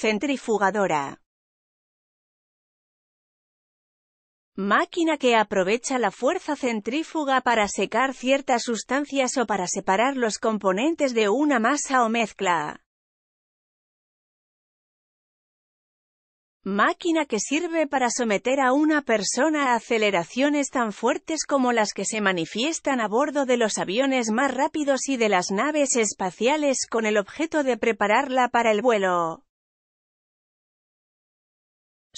Centrifugadora. Máquina que aprovecha la fuerza centrífuga para secar ciertas sustancias o para separar los componentes de una masa o mezcla. Máquina que sirve para someter a una persona a aceleraciones tan fuertes como las que se manifiestan a bordo de los aviones más rápidos y de las naves espaciales con el objeto de prepararla para el vuelo.